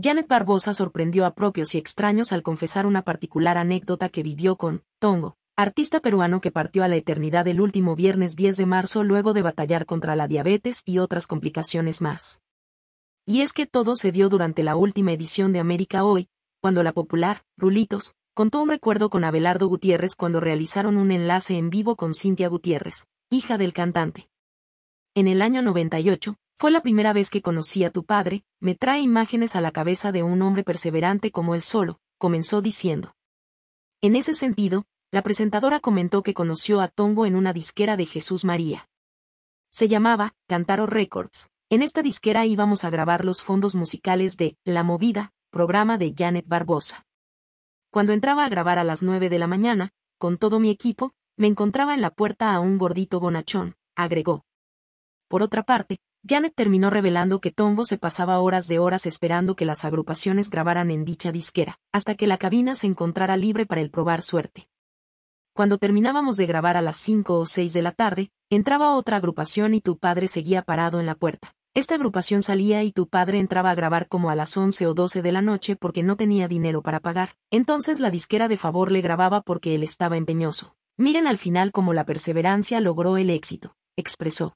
Janet Barbosa sorprendió a propios y extraños al confesar una particular anécdota que vivió con Tongo, artista peruano que partió a la eternidad el último viernes 10 de marzo luego de batallar contra la diabetes y otras complicaciones más. Y es que todo se dio durante la última edición de América Hoy, cuando la popular, Rulitos, contó un recuerdo con Abelardo Gutiérrez cuando realizaron un enlace en vivo con Cintia Gutiérrez, hija del cantante. En el año 98, fue la primera vez que conocí a tu padre, me trae imágenes a la cabeza de un hombre perseverante como él solo, comenzó diciendo. En ese sentido, la presentadora comentó que conoció a Tongo en una disquera de Jesús María. Se llamaba Cantaro Records. En esta disquera íbamos a grabar los fondos musicales de La Movida, programa de Janet Barbosa. Cuando entraba a grabar a las nueve de la mañana, con todo mi equipo, me encontraba en la puerta a un gordito bonachón, agregó. Por otra parte, Janet terminó revelando que Tombo se pasaba horas de horas esperando que las agrupaciones grabaran en dicha disquera, hasta que la cabina se encontrara libre para el probar suerte. Cuando terminábamos de grabar a las 5 o 6 de la tarde, entraba otra agrupación y tu padre seguía parado en la puerta. Esta agrupación salía y tu padre entraba a grabar como a las 11 o 12 de la noche porque no tenía dinero para pagar. Entonces la disquera de favor le grababa porque él estaba empeñoso. Miren al final cómo la perseverancia logró el éxito, expresó.